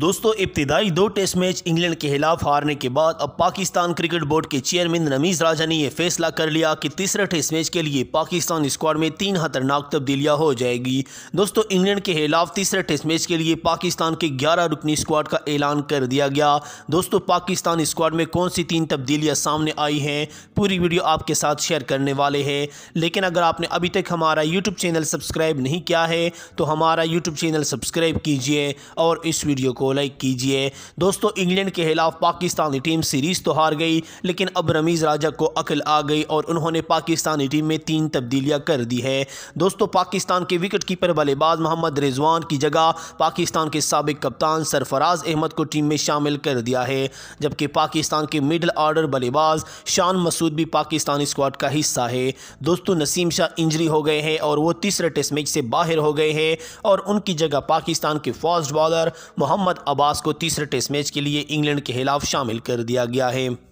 दोस्तों इब्तदाई दो टेस्ट मैच इंग्लैंड के खिलाफ हारने के बाद अब पाकिस्तान क्रिकेट बोर्ड के चेयरमैन रमीज राजा ने यह फैसला कर लिया कि तीसरे टेस्ट मैच के लिए पाकिस्तान स्क्वाड में तीन खतरनाक तब्दीलियां हो जाएगी दोस्तों इंग्लैंड के खिलाफ तीसरे टेस्ट मैच के लिए पाकिस्तान के ग्यारह रुकनी स्क्वाड का ऐलान कर दिया गया दोस्तों पाकिस्तान स्क्वाड में कौन सी तीन तब्दीलियाँ सामने आई हैं पूरी वीडियो आपके साथ शेयर करने वाले हैं लेकिन अगर आपने अभी तक हमारा यूट्यूब चैनल सब्सक्राइब नहीं किया है तो हमारा यूट्यूब चैनल सब्सक्राइब कीजिए और इस वीडियो को को लाइक कीजिए दोस्तों इंग्लैंड के खिलाफ पाकिस्तानी टीम सीरीज़ तो हार गई लेकिन अब रमीज़ राजा को अकल आ गई और उन्होंने पाकिस्तानी टीम में तीन तब्दीलियां कर दी है दोस्तों पाकिस्तान के विकेट कीपर बल्लेबाज मोहम्मद रिजवान की जगह पाकिस्तान के सबक कप्तान सरफराज अहमद को टीम में शामिल कर दिया है जबकि पाकिस्तान के मिडल ऑर्डर बल्लेबाज शान मसूद भी पाकिस्तानी स्क्वाड का हिस्सा है दोस्तों नसीम शाह इंजरी हो गए हैं और वो तीसरे टेस्ट मैच से बाहर हो गए हैं और उनकी जगह पाकिस्तान के फास्ट बॉलर मोहम्मद मोहम्मद अब्बास को तीसरे टेस्ट मैच के लिए इंग्लैंड के खिलाफ शामिल कर दिया गया है